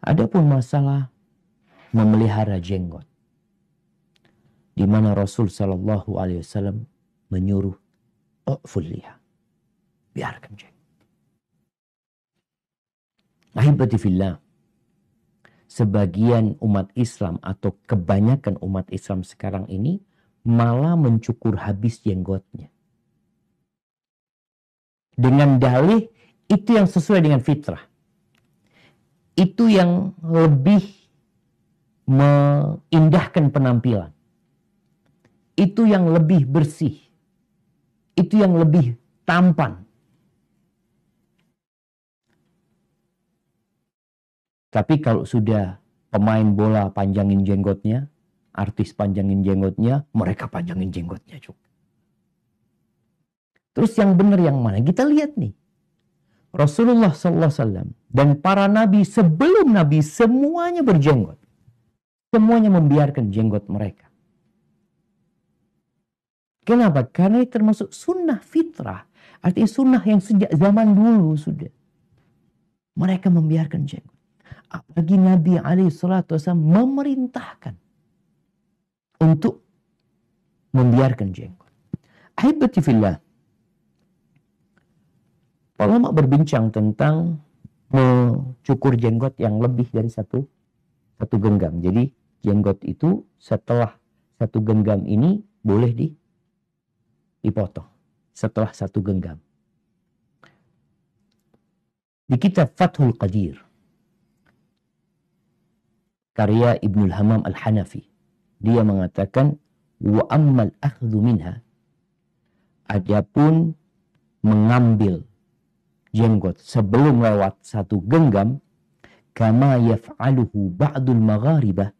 Adapun masalah memelihara jenggot, di mana Rasul Shallallahu Alaihi Wasallam menyuruh fuliha, biarkan jenggot. Ahibati fillah, sebagian umat Islam atau kebanyakan umat Islam sekarang ini malah mencukur habis jenggotnya. Dengan dalih itu yang sesuai dengan fitrah itu yang lebih mengindahkan penampilan. Itu yang lebih bersih. Itu yang lebih tampan. Tapi kalau sudah pemain bola panjangin jenggotnya, artis panjangin jenggotnya, mereka panjangin jenggotnya juga. Terus yang benar yang mana? Kita lihat nih. Rasulullah sallallahu dan para nabi sebelum nabi semuanya berjenggot. Semuanya membiarkan jenggot mereka. Kenapa? Karena ini termasuk sunnah fitrah. Artinya sunnah yang sejak zaman dulu sudah. Mereka membiarkan jenggot. Apalagi Nabi alaihi salatu memerintahkan untuk membiarkan jenggot. Ahibati Ulama berbincang tentang mencukur jenggot yang lebih dari satu satu genggam. Jadi jenggot itu setelah satu genggam ini boleh di dipotong setelah satu genggam. Di kitab Fathul Qadir karya Ibnul Hamam Al-Hanafi dia mengatakan wa ammal akhdhu minha adapun mengambil jenggot sebelum lewat satu genggam kama yaf'aluhu ba'dul magharibah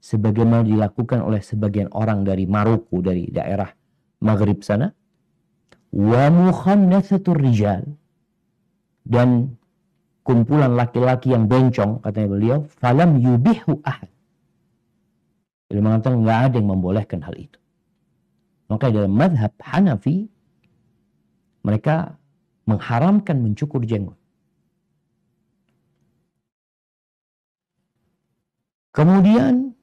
sebagaimana dilakukan oleh sebagian orang dari Maroko dari daerah Maghrib sana wa mukhannasatur rijal dan kumpulan laki-laki yang bencong katanya beliau falam yubihu ahad beliau mengatakan nggak ada yang membolehkan hal itu maka dalam madhab Hanafi mereka mengharamkan mencukur jenggot. Kemudian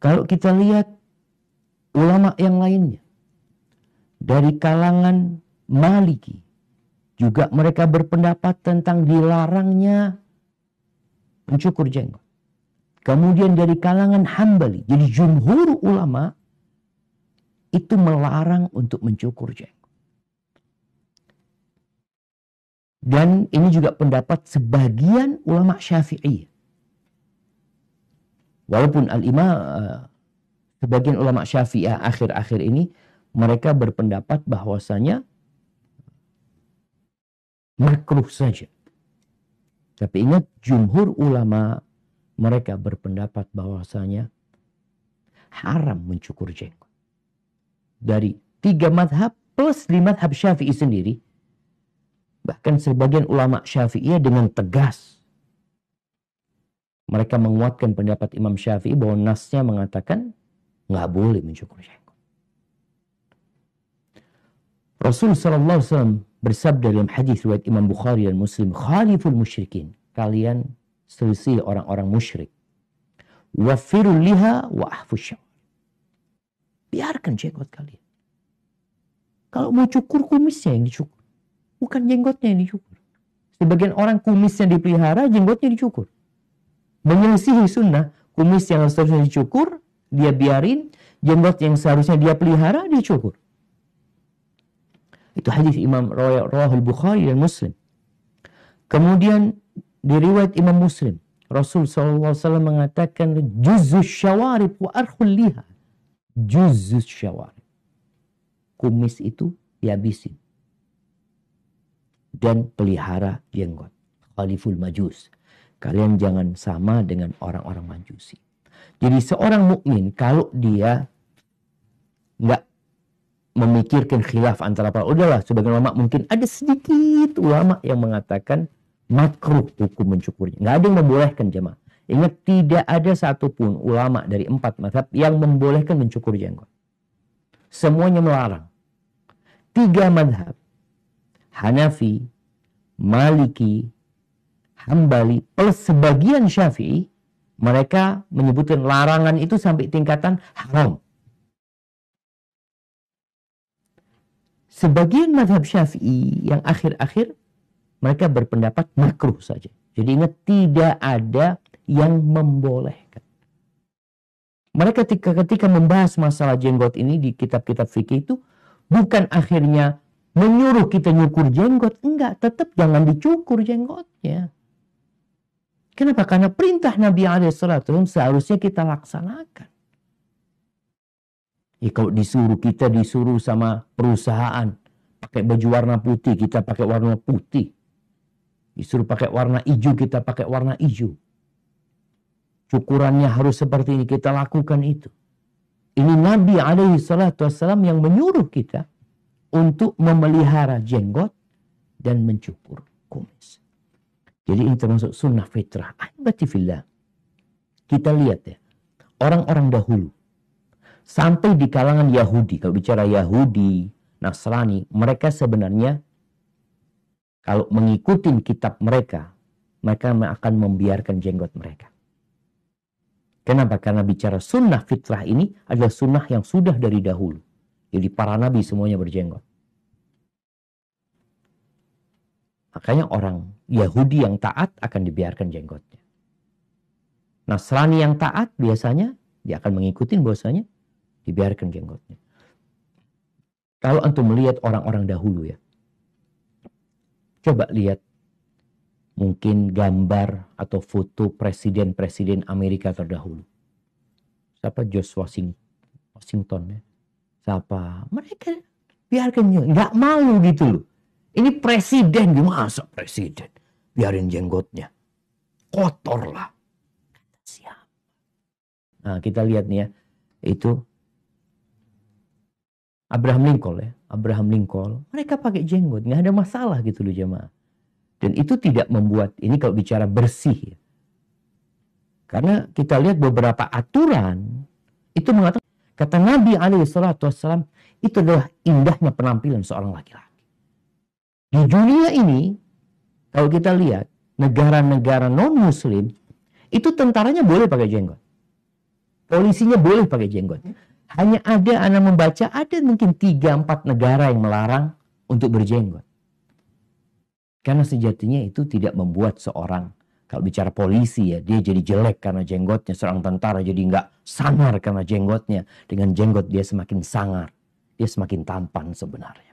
kalau kita lihat ulama yang lainnya dari kalangan Maliki juga mereka berpendapat tentang dilarangnya mencukur jenggot. Kemudian dari kalangan Hambali, jadi jumhur ulama itu melarang untuk mencukur jenggot. Dan ini juga pendapat sebagian ulama syafi'i. Walaupun al-imam eh, sebagian ulama syafi'i akhir-akhir ini mereka berpendapat bahwasanya makruh saja. Tapi ingat jumhur ulama mereka berpendapat bahwasanya haram mencukur jenggot. Dari tiga madhab plus lima madhab syafi'i sendiri Bahkan sebagian ulama Syafi'iyah dengan tegas. Mereka menguatkan pendapat Imam Syafi'i bahwa nasnya mengatakan nggak boleh mencukur jenggot. Rasul saw Alaihi Wasallam bersabda dalam hadis riwayat Imam Bukhari dan Muslim, "Khaliful musyrikin, kalian selisih orang-orang musyrik. Wafirul liha wa ahfusyam. Biarkan jenggot kalian. Kalau mau cukur kumisnya yang dicukur. Bukan jenggotnya yang dicukur. Sebagian orang kumis yang dipelihara, jenggotnya dicukur. Menyelisihi sunnah, kumis yang seharusnya dicukur, dia biarin. Jenggot yang seharusnya dia pelihara, dicukur. Itu hadis Imam Rawahul Bukhari dan Muslim. Kemudian diriwayat Imam Muslim. Rasul SAW mengatakan juzus syawarib wa arhul liha. Juzus syawarib. Kumis itu dihabisin dan pelihara jenggot. Khaliful Majus. Kalian jangan sama dengan orang-orang Majusi. Jadi seorang mukmin kalau dia nggak memikirkan khilaf antara para udahlah sebagian ulama mungkin ada sedikit ulama yang mengatakan makruh hukum mencukurnya. Nggak ada yang membolehkan jemaah. Ingat tidak ada satupun ulama dari empat mazhab yang membolehkan mencukur jenggot. Semuanya melarang. Tiga mazhab Hanafi, Maliki, Hambali, plus sebagian Syafi'i, mereka menyebutkan larangan itu sampai tingkatan haram. Sebagian madhab syafi'i yang akhir-akhir mereka berpendapat makruh saja. Jadi ingat tidak ada yang membolehkan. Mereka ketika, ketika membahas masalah jenggot ini di kitab-kitab fikih itu bukan akhirnya menyuruh kita nyukur jenggot. Enggak, tetap jangan dicukur jenggotnya. Kenapa? Karena perintah Nabi SAW seharusnya kita laksanakan. Ya kalau disuruh kita disuruh sama perusahaan pakai baju warna putih, kita pakai warna putih. Disuruh pakai warna hijau, kita pakai warna hijau. Cukurannya harus seperti ini, kita lakukan itu. Ini Nabi alaihi salatu yang menyuruh kita untuk memelihara jenggot dan mencukur kumis. Jadi ini termasuk sunnah fitrah. villa. Kita lihat ya, orang-orang dahulu sampai di kalangan Yahudi, kalau bicara Yahudi, Nasrani, mereka sebenarnya kalau mengikuti kitab mereka, mereka akan membiarkan jenggot mereka. Kenapa? Karena bicara sunnah fitrah ini adalah sunnah yang sudah dari dahulu. Jadi para nabi semuanya berjenggot. Makanya orang Yahudi yang taat akan dibiarkan jenggotnya. Nasrani yang taat biasanya dia akan mengikuti bahwasanya dibiarkan jenggotnya. Kalau antum melihat orang-orang dahulu ya. Coba lihat mungkin gambar atau foto presiden-presiden Amerika terdahulu. Siapa George Washington, Washington ya? siapa mereka biarkan juga nggak malu gitu loh ini presiden gimana presiden biarin jenggotnya kotor lah siapa nah kita lihat nih ya itu Abraham Lincoln ya Abraham Lincoln mereka pakai jenggot nggak ada masalah gitu loh jemaah dan itu tidak membuat ini kalau bicara bersih ya. karena kita lihat beberapa aturan itu mengatakan Kata Nabi Alaihi Wasallam itu adalah indahnya penampilan seorang laki-laki. Di dunia ini, kalau kita lihat negara-negara non-muslim, itu tentaranya boleh pakai jenggot. Polisinya boleh pakai jenggot. Hanya ada, anak membaca, ada mungkin 3-4 negara yang melarang untuk berjenggot. Karena sejatinya itu tidak membuat seorang kalau bicara polisi ya, dia jadi jelek karena jenggotnya. Seorang tentara jadi nggak sangar karena jenggotnya. Dengan jenggot dia semakin sangar. Dia semakin tampan sebenarnya.